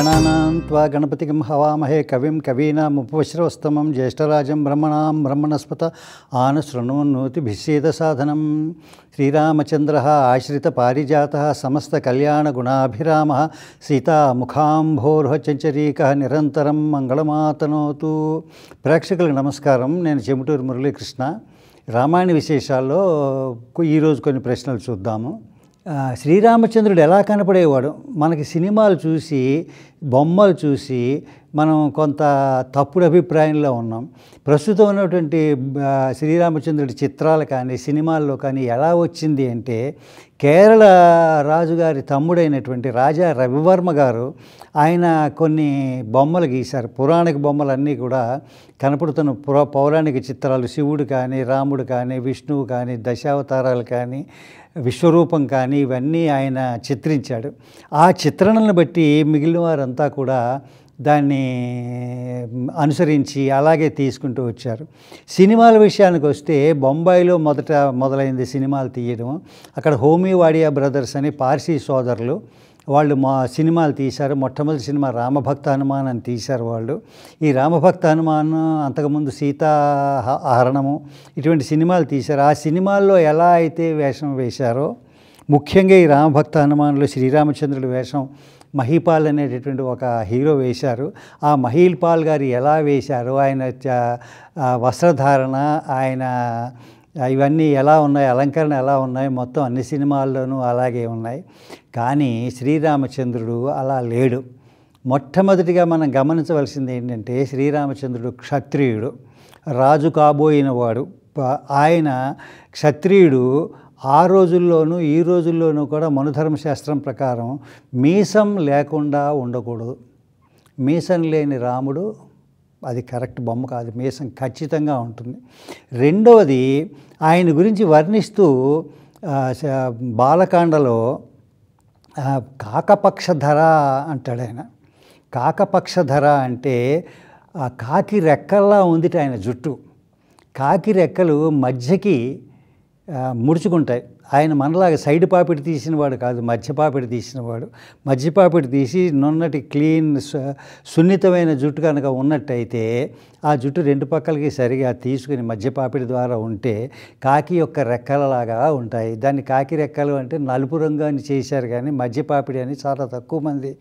గణానాం త్వా గణపతికం హవామహే కవిం కవీనాం ఉపశ్రవస్తమం జ్యేష్ఠరాజం బ్రహ్మణాం బ్రహ్మణస్పత ఆనశృణోన్నోతిభిషేద సాధనం శ్రీరామచంద్ర ఆశ్రిత పారిజాత సీతా సీతాముఖాంభోర్హ చంచరీక నిరంతరం మంగళమాతనోతు ప్రేక్షకులకు నమస్కారం నేను చెమటూరు మురళీకృష్ణ రామాయణ విశేషాల్లో ఈరోజు కొన్ని ప్రశ్నలు చూద్దాము శ్రీరామచంద్రుడు ఎలా కనపడేవాడు మనకి సినిమాలు చూసి బొమ్మలు చూసి మనం కొంత తప్పుడు అభిప్రాయంలో ఉన్నాం ప్రస్తుతం ఉన్నటువంటి శ్రీరామచంద్రుడి చిత్రాలు కానీ సినిమాల్లో కానీ ఎలా వచ్చింది అంటే కేరళ రాజుగారి తమ్ముడైనటువంటి రాజా రవివర్మ గారు ఆయన కొన్ని బొమ్మలు గీశారు పురాణిక అన్నీ కూడా కనపడుతున్న పురా పౌరాణిక చిత్రాలు శివుడు కానీ రాముడు కానీ విష్ణువు కానీ దశావతారాలు కానీ విశ్వరూపం కానీ ఇవన్నీ ఆయన చిత్రించాడు ఆ చిత్రణను బట్టి మిగిలిన వారంతా కూడా దాన్ని అనుసరించి అలాగే తీసుకుంటూ వచ్చారు సినిమాల విషయానికి వస్తే బొంబాయిలో మొదట మొదలైంది సినిమాలు తీయడం అక్కడ హోమీ వాడియా బ్రదర్స్ అని పార్సీ సోదరులు వాళ్ళు మా సినిమాలు తీశారు మొట్టమొదటి సినిమా రామభక్త హనుమాన్ అని తీశారు వాళ్ళు ఈ రామభక్త హనుమాన్ అంతకుముందు సీతా హరణము ఇటువంటి సినిమాలు తీశారు ఆ సినిమాల్లో ఎలా అయితే వేషం వేశారో ముఖ్యంగా ఈ రామభక్త హనుమాన్లో శ్రీరామచంద్రుడి వేషం మహీపాల్ అనేటటువంటి ఒక హీరో వేశారు ఆ మహీపాల్ గారు ఎలా వేశారు ఆయన వస్త్రధారణ ఆయన ఇవన్నీ ఎలా ఉన్నాయి అలంకరణ ఎలా ఉన్నాయి మొత్తం అన్ని సినిమాల్లోనూ అలాగే ఉన్నాయి కానీ శ్రీరామచంద్రుడు అలా లేడు మొట్టమొదటిగా మనం గమనించవలసింది ఏంటంటే శ్రీరామచంద్రుడు క్షత్రియుడు రాజు కాబోయినవాడు ఆయన క్షత్రియుడు ఆ రోజుల్లోనూ ఈ రోజుల్లోనూ కూడా మనుధర్మశాస్త్రం ప్రకారం మీసం లేకుండా ఉండకూడదు మీసం లేని రాముడు అది కరెక్ట్ బొమ్మ కాదు మీసం ఖచ్చితంగా ఉంటుంది రెండవది ఆయన గురించి వర్ణిస్తూ బాలకాండలో కాకపక్ష ధర అంటాడు ఆయన కాకపక్ష ధర అంటే ఆ కాకి రెక్కల్లా ఉంది ఆయన జుట్టు కాకి రెక్కలు మధ్యకి ముడుచుకుంటాయి ఆయన మనలాగా సైడ్ పాపిడి తీసినవాడు కాదు మధ్యపాపిడి తీసినవాడు మధ్యపాపిడి తీసి నున్నటి క్లీన్ సున్నితమైన జుట్టు కనుక ఉన్నట్టయితే ఆ జుట్టు రెండు పక్కలకి సరిగా తీసుకుని మధ్యపాపిడి ద్వారా ఉంటే కాకి యొక్క రెక్కలలాగా ఉంటాయి దాన్ని కాకి రెక్కలు అంటే నలుపు రంగు అని చేశారు కానీ మధ్యపాపిడి అని చాలా తక్కువ మంది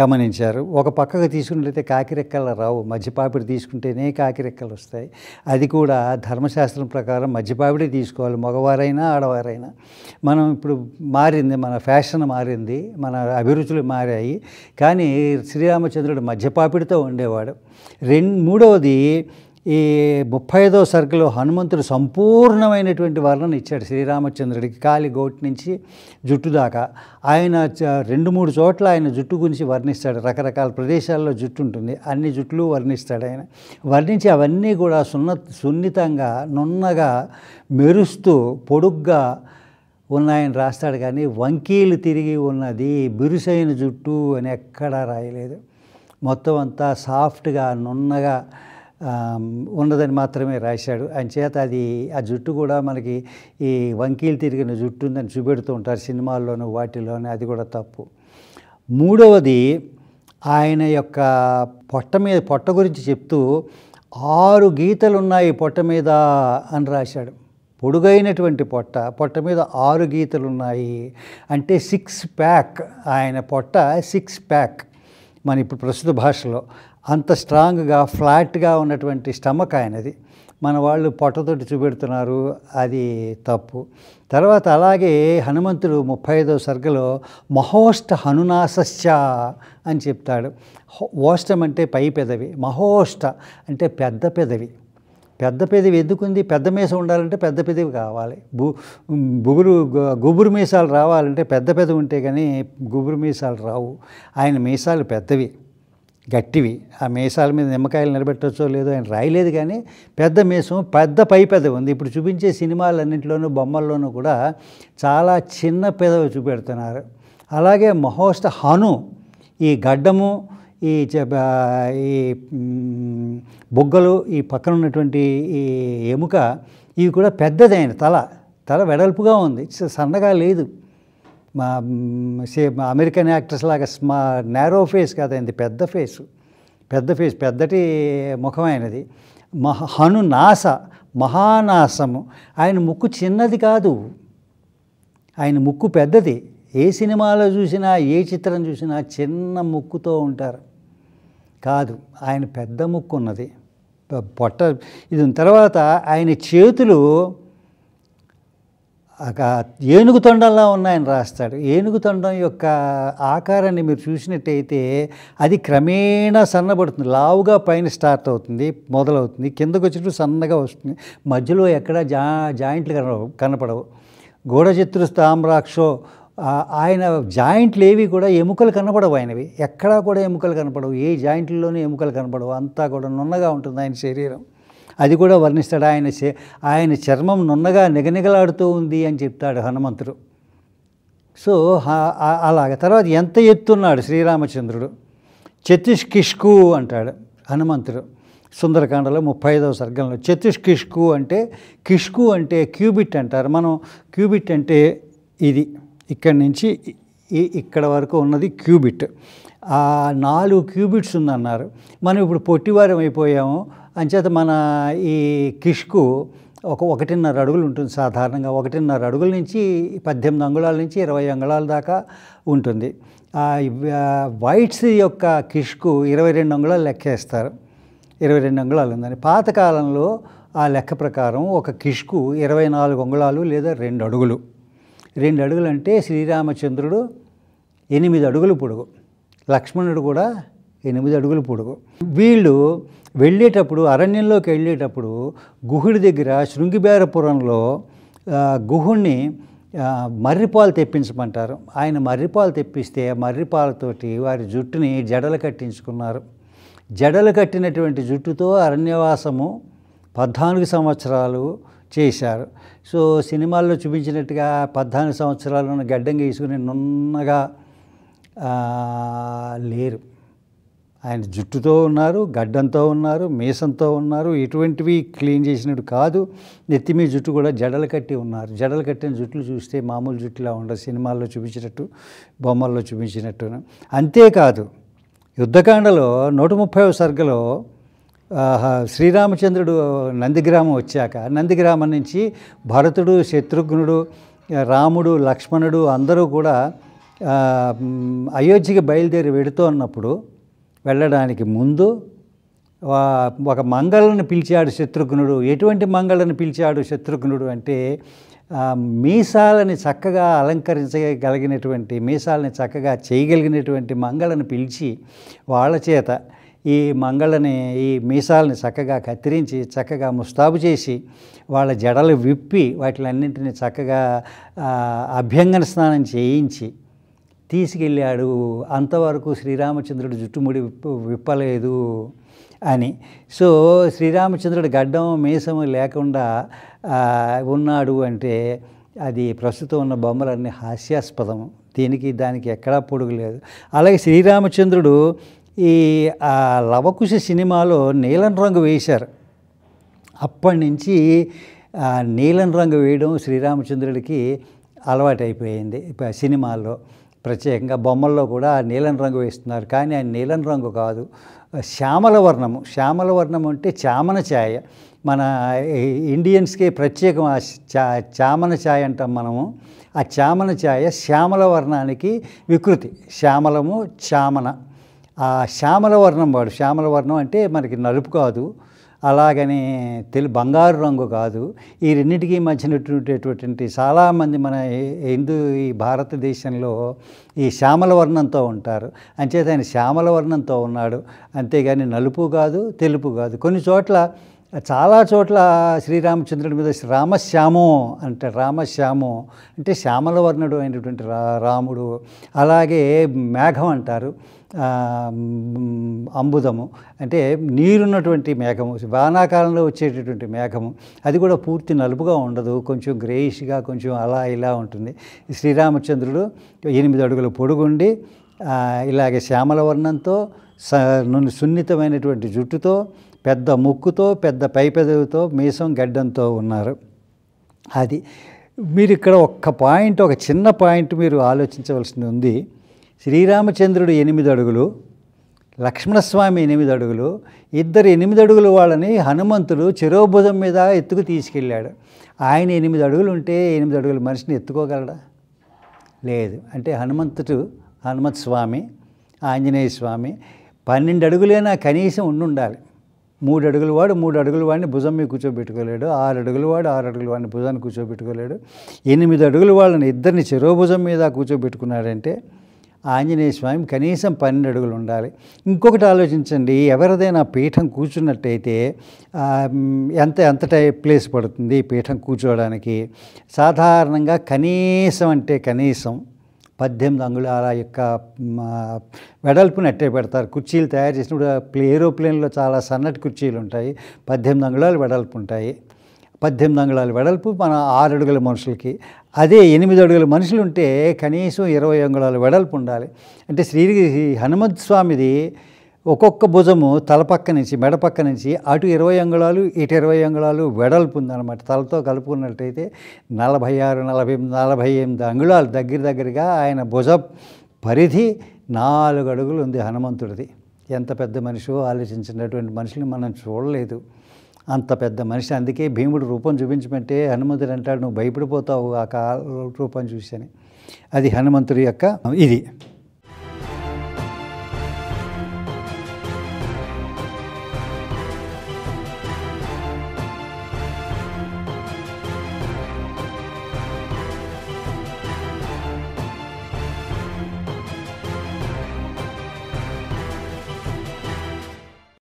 గమనించారు ఒక పక్కకు తీసుకున్నట్లయితే కాకిరెక్కలు రావు మధ్యపాపిడి తీసుకుంటేనే కాకిరెక్కలు వస్తాయి అది కూడా ధర్మశాస్త్రం ప్రకారం మధ్యపాపిడి తీసుకోవాలి మగవారైనా ఆడవారైనా మనం ఇప్పుడు మారింది మన ఫ్యాషన్ మారింది మన అభిరుచులు మారాయి కానీ శ్రీరామచంద్రుడు మధ్యపాపిడితో ఉండేవాడు రెండు మూడవది ఈ ముప్పై ఐదో సరుకులో హనుమంతుడు సంపూర్ణమైనటువంటి వర్ణన ఇచ్చాడు శ్రీరామచంద్రుడికి కాలి గోటి నుంచి జుట్టు దాకా ఆయన రెండు మూడు చోట్ల ఆయన జుట్టు గురించి వర్ణిస్తాడు రకరకాల ప్రదేశాల్లో జుట్టు ఉంటుంది అన్ని జుట్లు వర్ణిస్తాడు ఆయన వర్ణించి అవన్నీ కూడా సున్న సున్నితంగా నున్నగా మెరుస్తూ పొడుగ్గా ఉన్నాయని రాస్తాడు కానీ వంకీలు తిరిగి ఉన్నది బిరుసైన జుట్టు అని ఎక్కడా రాయలేదు మొత్తం అంతా సాఫ్ట్గా నున్నగా ఉన్నదని మాత్రమే రాశాడు ఆయన చేత అది ఆ జుట్టు కూడా మనకి ఈ వంకీలు తిరిగిన జుట్టు ఉందని చూపెడుతూ ఉంటారు సినిమాల్లోనూ వాటిలోనూ అది కూడా తప్పు మూడవది ఆయన యొక్క పొట్ట మీద పొట్ట గురించి చెప్తూ ఆరు గీతలు ఉన్నాయి పొట్ట మీద అని రాశాడు పొడుగైనటువంటి పొట్ట పొట్ట మీద ఆరు గీతలు ఉన్నాయి అంటే సిక్స్ ప్యాక్ ఆయన పొట్ట సిక్స్ ప్యాక్ మన ఇప్పుడు ప్రస్తుత భాషలో అంత స్ట్రాంగ్గా ఫ్లాట్గా ఉన్నటువంటి స్టమక్ ఆయనది మన వాళ్ళు పొట్టతోటి చూపెడుతున్నారు అది తప్పు తర్వాత అలాగే హనుమంతుడు ముప్పై ఐదవ సర్గలో మహోష్ట హనునాసస్య అని చెప్తాడు ఓష్టం అంటే పై పెదవి మహోష్ట అంటే పెద్ద పెదవి పెద్ద పెదవి ఎందుకుంది పెద్ద మీస ఉండాలంటే పెద్ద పెదవి కావాలి బు బుగురు గుబురు మీసాలు రావాలంటే పెద్ద పెదవి ఉంటే కానీ గుబురు మీసాలు రావు ఆయన మీసాలు పెద్దవి గట్టివి ఆ మేసాల మీద నిమ్మకాయలు నిలబెట్టచ్చో లేదో ఆయన రాయలేదు కానీ పెద్ద మేసం పెద్ద పై పెద్ద ఉంది ఇప్పుడు చూపించే సినిమాలన్నింటిలోనూ బొమ్మల్లోనూ కూడా చాలా చిన్న పెదవి చూపెడుతున్నారు అలాగే మహోష్ట హను ఈ గడ్డము ఈ ఈ బొగ్గలు ఈ పక్కన ఉన్నటువంటి ఈ ఎముక ఇవి కూడా పెద్దదైన తల తల వెడల్పుగా ఉంది సన్నగా లేదు మా సే అమెరికన్ యాక్టర్స్ లాగా స్మా నేరో ఫేస్ కాదండి పెద్ద ఫేసు పెద్ద ఫేస్ పెద్దటి ముఖమైనది మహ హనునాస మహానాసము ఆయన ముక్కు చిన్నది కాదు ఆయన ముక్కు పెద్దది ఏ సినిమాలో చూసినా ఏ చిత్రం చూసినా చిన్న ముక్కుతో ఉంటారు కాదు ఆయన పెద్ద ముక్కు ఉన్నది పొట్ట ఇది తర్వాత ఆయన చేతులు ఏనుగు తొండంలా ఉన్నాయని రాస్తాడు ఏనుగు తొండం యొక్క ఆకారాన్ని మీరు చూసినట్టయితే అది క్రమేణా సన్నబడుతుంది లావుగా పైన స్టార్ట్ అవుతుంది మొదలవుతుంది కిందకు వచ్చేటప్పుడు సన్నగా వస్తుంది మధ్యలో ఎక్కడ జా జాయింట్లు కనపడవు కనపడవు గూఢచిత్రు తామ్రాక్షో ఆయన జాయింట్లు ఏవి కూడా ఎముకలు కనపడవు ఆయనవి ఎక్కడా కూడా ఎముకలు కనపడవు ఏ జాయింట్లలోనూ ఎముకలు కనపడవు అంతా కూడా నున్నగా ఉంటుంది ఆయన శరీరం అది కూడా వర్ణిస్తాడు ఆయన ఆయన చర్మం నున్నగా నిగనిగలాడుతూ ఉంది అని చెప్తాడు హనుమంతుడు సో అలాగ తర్వాత ఎంత ఎత్తున్నాడు శ్రీరామచంద్రుడు చతుష్కిష్కు అంటాడు హనుమంతుడు సుందరకాండలో ముప్పై ఐదవ సర్గంలో చతుష్కిష్కు అంటే కిష్కు అంటే క్యూబిట్ అంటారు మనం క్యూబిట్ అంటే ఇది ఇక్కడి నుంచి ఇక్కడ వరకు ఉన్నది క్యూబిట్ ఆ నాలుగు క్యూబిట్స్ ఉందన్నారు మనం ఇప్పుడు పొట్టివారం అయిపోయాము అంచేత మన ఈ కిష్కు ఒక ఒకటిన్నర అడుగులు ఉంటుంది సాధారణంగా ఒకటిన్నర అడుగుల నుంచి పద్దెనిమిది అంగుళాల నుంచి ఇరవై అంగుళాల దాకా ఉంటుంది వైట్స్ యొక్క కిష్కు ఇరవై రెండు అంగుళాలు లెక్కేస్తారు ఇరవై రెండు అంగుళాలు ఉందని పాతకాలంలో ఆ లెక్క ప్రకారం ఒక కిష్కు ఇరవై నాలుగు అంగుళాలు లేదా రెండు అడుగులు రెండు అడుగులు అంటే శ్రీరామచంద్రుడు ఎనిమిది అడుగులు పొడుగు లక్ష్మణుడు కూడా ఎనిమిది అడుగులు పొడుగు వీళ్ళు వెళ్ళేటప్పుడు అరణ్యంలోకి వెళ్ళేటప్పుడు గుహుడి దగ్గర శృంగిబేరపురంలో గుహుణ్ణి మర్రిపాలు తెప్పించమంటారు ఆయన మర్రిపాలు తెప్పిస్తే మర్రిపాలతోటి వారి జుట్టుని జడలు కట్టించుకున్నారు జడలు కట్టినటువంటి జుట్టుతో అరణ్యవాసము పద్నాలుగు సంవత్సరాలు చేశారు సో సినిమాల్లో చూపించినట్టుగా పద్నాలుగు సంవత్సరాలను గడ్డం గీసుకుని నున్నగా లేరు ఆయన జుట్టుతో ఉన్నారు గడ్డంతో ఉన్నారు మీసంతో ఉన్నారు ఇటువంటివి క్లీన్ చేసినట్టు కాదు నెత్తి మీ జుట్టు కూడా జడలు కట్టి ఉన్నారు జడలు కట్టిన జుట్లు చూస్తే మామూలు జుట్టులా ఉండదు సినిమాల్లో చూపించినట్టు బొమ్మల్లో చూపించినట్టు అంతేకాదు యుద్ధకాండలో నూట ముప్పై సర్గలో శ్రీరామచంద్రుడు నందిగ్రామం వచ్చాక నందిగ్రామం నుంచి భరతుడు శత్రుఘ్నుడు రాముడు లక్ష్మణుడు అందరూ కూడా అయోధ్యకి బయలుదేరి వెడుతూ ఉన్నప్పుడు వెళ్ళడానికి ముందు ఒక మంగళను పిలిచాడు శత్రుఘ్నుడు ఎటువంటి మంగళను పిలిచాడు శత్రుఘ్నుడు అంటే మీసాలని చక్కగా అలంకరించగలిగినటువంటి మీసాలని చక్కగా చేయగలిగినటువంటి మంగళను పిలిచి వాళ్ళ చేత ఈ మంగళని ఈ మీసాలని చక్కగా కత్తిరించి చక్కగా ముస్తాబు చేసి వాళ్ళ జడలు విప్పి వాటిలన్నింటినీ చక్కగా అభ్యంగన స్నానం చేయించి తీసుకెళ్ళాడు అంతవరకు శ్రీరామచంద్రుడు జుట్టుముడి విప్పలేదు అని సో శ్రీరామచంద్రుడు గడ్డం మీసము లేకుండా ఉన్నాడు అంటే అది ప్రస్తుతం ఉన్న బొమ్మలన్నీ హాస్యాస్పదము దీనికి దానికి ఎక్కడా పొడుగు లేదు అలాగే శ్రీరామచంద్రుడు ఈ లవకుశ సినిమాలో నీలం రంగు వేశారు అప్పటి నుంచి నీలం రంగు వేయడం శ్రీరామచంద్రుడికి అలవాటైపోయింది సినిమాల్లో ప్రత్యేకంగా బొమ్మల్లో కూడా నీలం రంగు వేస్తున్నారు కానీ ఆయన నీలం రంగు కాదు శ్యామల వర్ణము శ్యామల వర్ణం అంటే చామన ఛాయ మన ఇండియన్స్కి ప్రత్యేకం ఆ చామన ఛాయ అంటాం మనము ఆ చామన ఛాయ శ్యామల వర్ణానికి వికృతి శ్యామలము చామన ఆ శ్యామల వర్ణం వాడు శ్యామల వర్ణం అంటే మనకి నలుపు కాదు అలాగని తెలు బంగారు రంగు కాదు ఈ రెండింటికి మధ్యనటువంటి చాలామంది మన హిందూ ఈ భారతదేశంలో ఈ శ్యామల వర్ణంతో ఉంటారు అంచేత ఆయన శ్యామల వర్ణంతో ఉన్నాడు అంతేగాని నలుపు కాదు తెలుపు కాదు కొన్ని చోట్ల చాలా చోట్ల శ్రీరామచంద్రుడి మీద రామశ్యాము అంటే రామశ్యాము అంటే శ్యామలవర్ణుడు అయినటువంటి రా రాముడు అలాగే మేఘం అంటారు అంబుదము అంటే నీరున్నటువంటి మేఘము వానాకాలంలో వచ్చేటటువంటి మేఘము అది కూడా పూర్తి నలుపుగా ఉండదు కొంచెం గ్రేయిష్గా కొంచెం అలా ఇలా ఉంటుంది శ్రీరామచంద్రుడు ఎనిమిది అడుగుల పొడుగుండి ఇలాగే శ్యామల వర్ణంతో సున్నితమైనటువంటి జుట్టుతో పెద్ద ముక్కుతో పెద్ద పై పెదవితో మీసం గడ్డంతో ఉన్నారు అది మీరు ఇక్కడ ఒక్క పాయింట్ ఒక చిన్న పాయింట్ మీరు ఆలోచించవలసింది ఉంది శ్రీరామచంద్రుడు ఎనిమిది అడుగులు లక్ష్మణస్వామి ఎనిమిది అడుగులు ఇద్దరు ఎనిమిది అడుగులు వాళ్ళని హనుమంతుడు చిరోభుజం మీద ఎత్తుకు తీసుకెళ్ళాడు ఆయన ఎనిమిది అడుగులు ఉంటే ఎనిమిది అడుగుల మనిషిని ఎత్తుకోగలడా లేదు అంటే హనుమంతుడు హనుమత్ స్వామి ఆంజనేయ స్వామి పన్నెండు అడుగులైనా కనీసం ఉండుండాలి మూడు అడుగులు వాడు మూడు అడుగులు వాడిని భుజం మీద కూర్చోబెట్టుకోలేడు ఆరు అడుగులు వాడు ఆరు అడుగులు వాడిని భుజాన్ని కూర్చోబెట్టుకోలేడు ఎనిమిది అడుగులు వాళ్ళని ఇద్దరిని చెరోభుజం మీద కూర్చోబెట్టుకున్నాడంటే ఆంజనేయ స్వామి కనీసం పన్నెండు అడుగులు ఉండాలి ఇంకొకటి ఆలోచించండి ఎవరిదైనా పీఠం కూర్చున్నట్టయితే ఎంత ఎంత టైప్ ప్లేస్ పడుతుంది పీఠం కూర్చోవడానికి సాధారణంగా కనీసం అంటే కనీసం పద్దెనిమిది అంగుళాల యొక్క వెడల్పుని అట్టే పెడతారు కుర్చీలు తయారు చేసినప్పుడు ఏరోప్లేన్లో చాలా సన్నటి కుర్చీలు ఉంటాయి పద్దెనిమిది అంగుళాలు వెడల్పు ఉంటాయి పద్దెనిమిది అంగుళాలు వెడల్పు మన ఆరు అడుగుల మనుషులకి అదే ఎనిమిది అడుగుల మనుషులు ఉంటే కనీసం ఇరవై అంగుళాలు వెడల్పు ఉండాలి అంటే శ్రీ హనుమంత స్వామిది ఒక్కొక్క భుజము తలపక్క నుంచి మెడపక్క నుంచి అటు ఇరవై అంగుళాలు ఇటు ఇరవై అంగుళాలు వెడల్పు ఉందన్నమాట తలతో కలుపుకున్నట్టయితే నలభై ఆరు నలభై నలభై ఎనిమిది అంగుళాలు దగ్గర దగ్గరగా ఆయన భుజ పరిధి నాలుగు అడుగులు ఉంది హనుమంతుడిది ఎంత పెద్ద మనిషో ఆలోచించినటువంటి మనుషులు మనం చూడలేదు అంత పెద్ద మనిషి అందుకే భీముడు రూపం చూపించమంటే హనుమంతుడు అంటాడు నువ్వు భయపడిపోతావు ఆ కాల రూపం చూసి అని అది హనుమంతుడి యొక్క ఇది